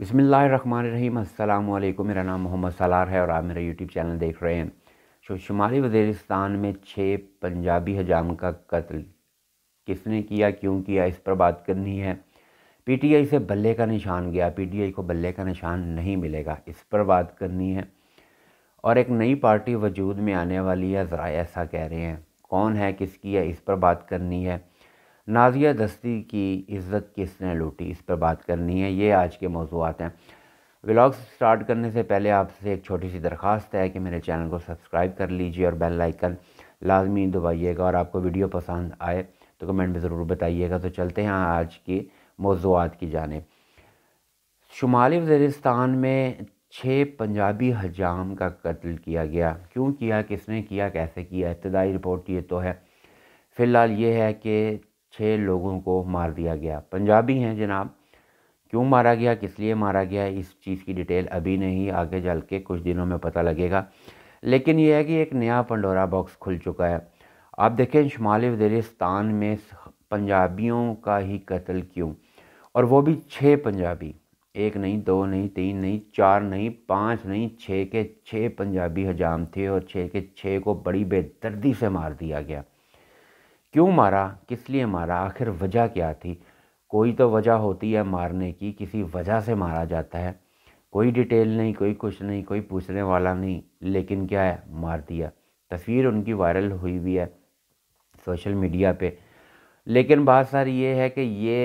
बसमिल्लाम मेरा नाम मोहम्मद सलार है और आप मेरा यूट्यूब चैनल देख रहे हैं तो शुमाली वजीरिस्तान में छः पंजाबी हजाम का कत्ल किसने किया क्यों किया इस पर बात करनी है पीटीआई से बल्ले का निशान गया पीटीआई को बल्ले का निशान नहीं मिलेगा इस पर बात करनी है और एक नई पार्टी वजूद में आने वाली है ज़रा ऐसा कह रहे हैं कौन है किसकी है इस पर बात करनी है नाजिया दस्ती की इज़्ज़त किसने लूटी इस पर बात करनी है ये आज के मौजूद हैं व्लाग्स स्टार्ट करने से पहले आपसे एक छोटी सी दरख्वास्त है कि मेरे चैनल को सब्सक्राइब कर लीजिए और बेल आइकन लाजमी दबाइएगा और आपको वीडियो पसंद आए तो कमेंट में ज़रूर बताइएगा तो चलते हैं आज के मौजूद की जानब शुमाली वजीरस्तान में छः पंजाबी हजाम का कत्ल किया गया क्यों किया किसने किया कैसे किया इब्तदाई रिपोर्ट ये तो है फ़िलहाल ये है कि छः लोगों को मार दिया गया पंजाबी हैं जनाब क्यों मारा गया किस लिए मारा गया इस चीज़ की डिटेल अभी नहीं आगे चल के कुछ दिनों में पता लगेगा लेकिन यह है कि एक नया पंडोरा बॉक्स खुल चुका है आप देखें शुमाली वजेस्तान में पंजाबियों का ही कत्ल क्यों और वो भी छः पंजाबी एक नहीं दो नहीं तीन नहीं चार नहीं पाँच नहीं छः के छः पंजाबी हजाम थे और छः के छः को बड़ी बेदर्दी से मार दिया गया क्यों मारा किस लिए मारा आखिर वजह क्या थी कोई तो वजह होती है मारने की किसी वजह से मारा जाता है कोई डिटेल नहीं कोई कुछ नहीं कोई पूछने वाला नहीं लेकिन क्या है मार दिया तस्वीर उनकी वायरल हुई भी है सोशल मीडिया पे लेकिन बात सर ये है कि ये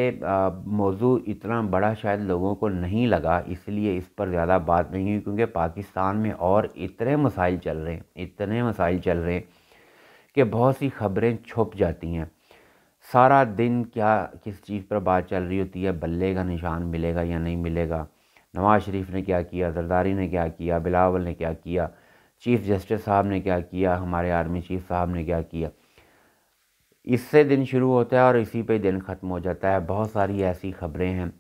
मौजू इतना बड़ा शायद लोगों को नहीं लगा इसलिए इस पर ज़्यादा बात नहीं हुई क्योंकि पाकिस्तान में और इतने मसाइल चल रहे हैं इतने मसाइल चल रहे हैं कि बहुत सी खबरें छुप जाती हैं सारा दिन क्या किस चीज़ पर बात चल रही होती है बल्ले का निशान मिलेगा या नहीं मिलेगा नवाज़ शरीफ ने क्या किया जरदारी ने क्या किया बिलावल ने क्या किया चीफ़ जस्टिस साहब ने क्या किया हमारे आर्मी चीफ साहब ने क्या किया इससे दिन शुरू होता है और इसी पे दिन ख़त्म हो जाता है बहुत सारी ऐसी खबरें हैं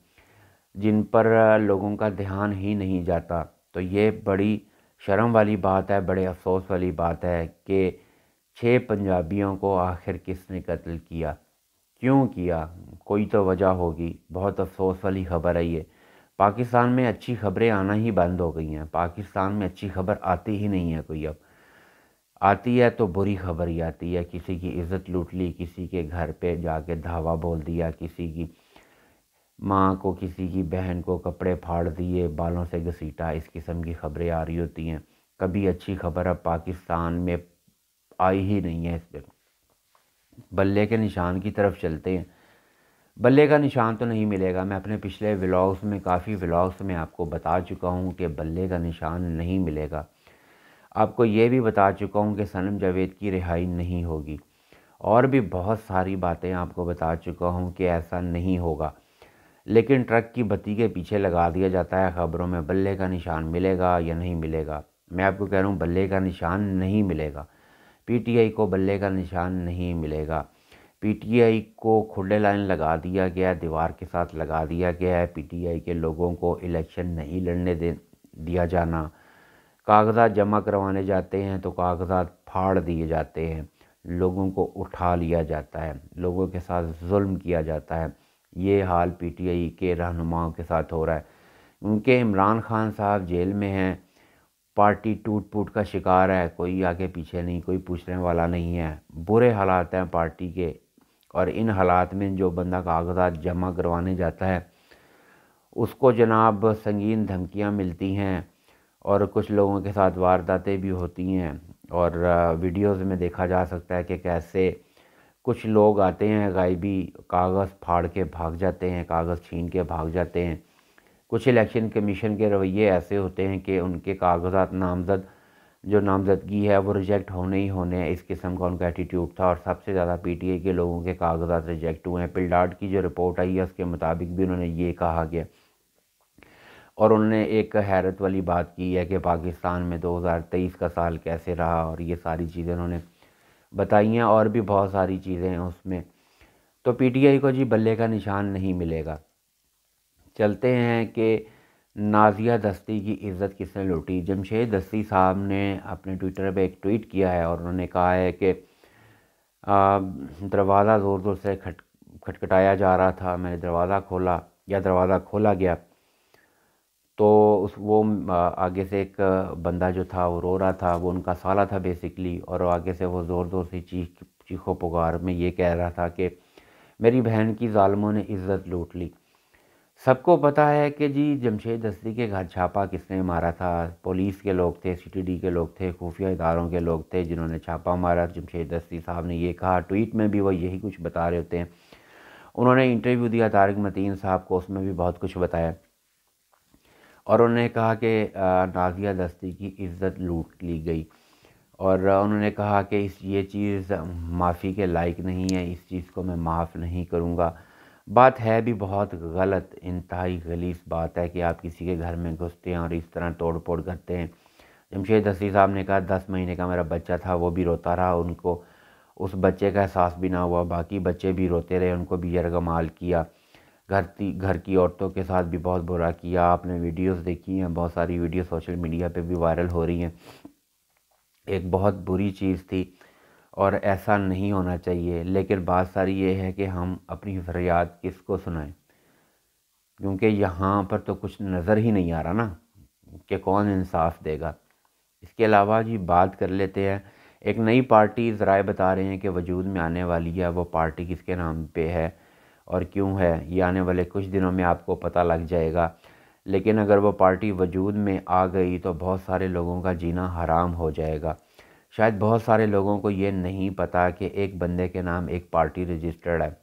जिन पर लोगों का ध्यान ही नहीं जाता तो ये बड़ी शर्म वाली बात है बड़े अफसोस वाली बात है कि छः पंजाबियों को आखिर किसने कत्ल किया क्यों किया कोई तो वजह होगी बहुत अफसोस वाली खबर है ये पाकिस्तान में अच्छी खबरें आना ही बंद हो गई हैं पाकिस्तान में अच्छी खबर आती ही नहीं है कोई अब आती है तो बुरी खबर ही आती है किसी की इज़्ज़त लूट ली किसी के घर पे जाके धावा बोल दिया किसी की माँ को किसी की बहन को कपड़े फाड़ दिए बालों से घसीटा इस किस्म की खबरें आ रही होती हैं कभी अच्छी खबर अब पाकिस्तान में आई ही नहीं है इस पर बल्ले के निशान की तरफ चलते हैं बल्ले का निशान तो नहीं मिलेगा मैं अपने पिछले व्लॉग्स में काफ़ी व्लॉग्स में आपको बता चुका हूँ कि बल्ले का निशान नहीं मिलेगा आपको ये भी बता चुका हूँ कि सनम जावेद की रिहाई नहीं होगी और भी बहुत सारी बातें आपको बता चुका हूँ कि ऐसा नहीं होगा लेकिन ट्रक की बत्ती के पीछे लगा दिया जाता है ख़बरों में बल्ले का निशान मिलेगा या नहीं मिलेगा मैं आपको कह रहा हूँ बल्ले का निशान नहीं मिलेगा पीटीआई को बल्ले का निशान नहीं मिलेगा पीटीआई को खुले लाइन लगा दिया गया है दीवार के साथ लगा दिया गया है पीटीआई के लोगों को इलेक्शन नहीं लड़ने दे दिया जाना कागजात जमा करवाने जाते हैं तो कागजात फाड़ दिए जाते हैं लोगों को उठा लिया जाता है लोगों के साथ जुल्म किया जाता है ये हाल पीटीआई के रहनुमाओं के साथ हो रहा है उनके इमरान खान साहब जेल में हैं पार्टी टूट फूट का शिकार है कोई आगे पीछे नहीं कोई पूछने वाला नहीं है बुरे हालात हैं पार्टी के और इन हालात में जो बंदा कागजात जमा करवाने जाता है उसको जनाब संगीन धमकियां मिलती हैं और कुछ लोगों के साथ वारदातें भी होती हैं और वीडियोस में देखा जा सकता है कि कैसे कुछ लोग आते हैं गायबी कागज़ फाड़ के भाग जाते हैं कागज़ छीन के भाग जाते हैं कुछ इलेक्शन कमीशन के रवैये ऐसे होते हैं कि उनके कागजात नामजद जो नामजदगी है वो रिजेक्ट होने ही होने हैं इस किस्म का उनका एटीट्यूड था और सबसे ज़्यादा आई के लोगों के कागजात रिजेक्ट हुए हैं पिल्डार्ड की जो रिपोर्ट आई है उसके मुताबिक भी उन्होंने ये कहा गया और उन्होंने एक हैरत वाली बात की है कि पाकिस्तान में 2023 का साल कैसे रहा और ये सारी चीज़ें उन्होंने बताई हैं और भी बहुत सारी चीज़ें हैं उसमें तो आई को जी बल्ले का निशान नहीं मिलेगा चलते हैं कि नाजिया दस्ती की इज़्ज़त किसने लूटी जमशेद दस्ती साहब ने अपने ट्विटर पे एक ट्वीट किया है और उन्होंने कहा है कि दरवाज़ा ज़ोर ज़ोर से खट खटखटाया जा रहा था मैंने दरवाज़ा खोला या दरवाज़ा खोला गया तो उस वो आगे से एक बंदा जो था वो रो रहा था वो उनका साला था बेसिकली और आगे से वो ज़ोर ज़ोर से चीख चीखों पुकार में ये कह रहा था कि मेरी बहन की ालमों ने इज़्ज़त लूट ली सबको पता है कि जी जमशेद दस्ती के घर छापा किसने मारा था पुलिस के लोग थे सीटीडी के लोग थे खुफिया इदारों के लोग थे जिन्होंने छापा मारा जमशेद दस्ती साहब ने ये कहा ट्वीट में भी वो यही कुछ बता रहे होते हैं उन्होंने इंटरव्यू दिया तारक मतीन साहब को उसमें भी बहुत कुछ बताया और उन्होंने कहा कि नाजिया दस्ती की इज़्ज़त लूट ली गई और उन्होंने कहा कि इस ये चीज़ माफ़ी के लायक नहीं है इस चीज़ को मैं माफ़ नहीं करूँगा बात है भी बहुत गलत इंतहाई गलीस बात है कि आप किसी के घर में घुसते हैं और इस तरह तोड़ फोड़ करते हैं जमशेद दस्ती साहब ने कहा दस महीने का मेरा बच्चा था वो भी रोता रहा उनको उस बच्चे का एहसास भी ना हुआ बाकी बच्चे भी रोते रहे उनको भी यरगमाल किया घर की घर की औरतों के साथ भी बहुत बुरा किया आपने वीडियोस देखी हैं बहुत सारी वीडियो सोशल मीडिया पे भी वायरल हो रही हैं एक बहुत बुरी चीज़ थी और ऐसा नहीं होना चाहिए लेकिन बात सारी ये है कि हम अपनी फरियाद किसको सुनाएं क्योंकि यहाँ पर तो कुछ नज़र ही नहीं आ रहा ना कि कौन इंसाफ देगा इसके अलावा जी बात कर लेते हैं एक नई पार्टी ज़राए बता रहे हैं कि वजूद में आने वाली है वो पार्टी किसके नाम पे है और क्यों है ये आने वाले कुछ दिनों में आपको पता लग जाएगा लेकिन अगर वो पार्टी वजूद में आ गई तो बहुत सारे लोगों का जीना हराम हो जाएगा शायद बहुत सारे लोगों को ये नहीं पता कि एक बंदे के नाम एक पार्टी रजिस्टर्ड है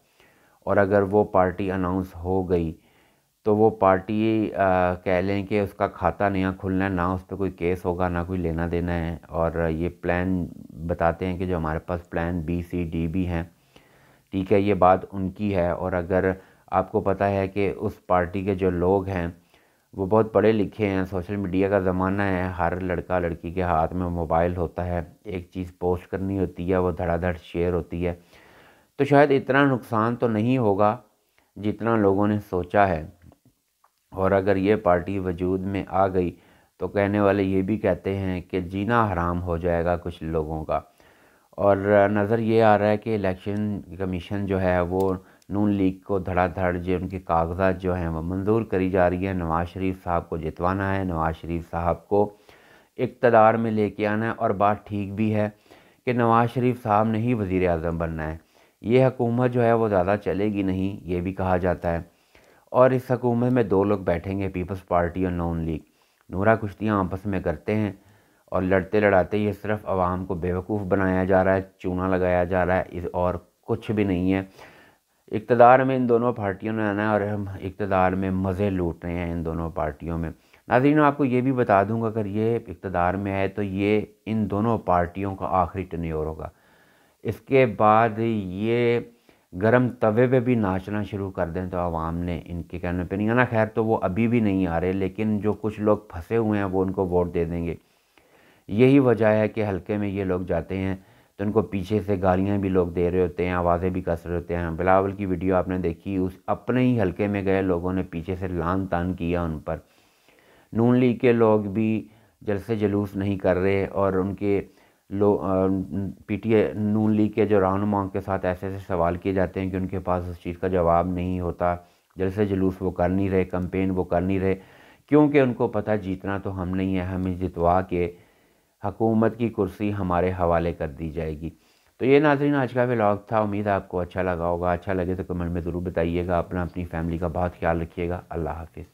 और अगर वो पार्टी अनाउंस हो गई तो वो पार्टी आ, कह लें कि उसका खाता नया खुलना है ना उस पर कोई केस होगा ना कोई लेना देना है और ये प्लान बताते हैं कि जो हमारे पास प्लान बी सी डी भी हैं ठीक है ये बात उनकी है और अगर आपको पता है कि उस पार्टी के जो लोग हैं वो बहुत पढ़े लिखे हैं सोशल मीडिया का ज़माना है हर लड़का लड़की के हाथ में मोबाइल होता है एक चीज़ पोस्ट करनी होती है वो धड़ाधड़ शेयर होती है तो शायद इतना नुकसान तो नहीं होगा जितना लोगों ने सोचा है और अगर ये पार्टी वजूद में आ गई तो कहने वाले ये भी कहते हैं कि जीना हराम हो जाएगा कुछ लोगों का और नज़र ये आ रहा है कि इलेक्शन कमीशन जो है वो नून लीग को धड़ाधड़ जो उनके कागजात जो हैं वो मंजूर करी जा रही है नवाज़ शरीफ साहब को जितवाना है नवाज़ शरीफ साहब को इकतदार में लेके आना है और बात ठीक भी है कि नवाज़ शरीफ साहब ने ही वज़ी अजम बनना है ये हकूमत जो है वो ज़्यादा चलेगी नहीं ये भी कहा जाता है और इस हकूमत में दो लोग बैठेंगे पीपल्स पार्टी और नून लीग नूरा कुश्तियाँ आपस में करते हैं और लड़ते लड़ाते ये सिर्फ आवाम को बेवकूफ़ बनाया जा रहा है चूना लगाया जा रहा है और कुछ भी नहीं है इकतदार में इन दोनों पार्टियों ने आना है और हम इकतदार में मज़े लूट रहे हैं इन दोनों पार्टियों में नाजरीन आपको ये भी बता दूंगा अगर ये इकतदार में आए तो ये इन दोनों पार्टियों का आखिरी टनियोर होगा इसके बाद ये गरम तवे पे भी नाचना शुरू कर दें तो आवाम ने इनके कहने पर नहीं आना खैर तो वो अभी भी नहीं आ रहे लेकिन जो कुछ लोग फंसे हुए हैं वो उनको वोट दे देंगे यही वजह है कि हल्के में ये लोग जाते हैं तो उनको पीछे से गालियाँ भी लोग दे रहे होते हैं आवाज़ें भी कस रहे होते हैं बिलावल की वीडियो आपने देखी उस अपने ही हलके में गए लोगों ने पीछे से लान तान किया उन पर नून लीग के लोग भी जल से जलूस नहीं कर रहे और उनके लो पी टी नून लीग के जो रहनुमा के साथ ऐसे ऐसे सवाल किए जाते हैं कि उनके पास उस चीज़ का जवाब नहीं होता जलसे जलूस वो कर नहीं रहे कम्पेन वो कर नहीं रहे क्योंकि उनको पता जीतना तो हम नहीं है हमें जितवा के हकूमत की कुर्सी हमारे हवाले कर दी जाएगी तो ये नाजरीन आज का व्लॉग था उम्मीद आपको अच्छा लगा होगा अच्छा लगे तो कमेंट में ज़रूर बताइएगा अपना अपनी फैमिली का बहुत ख्याल रखिएगा अल्लाह हाफिज़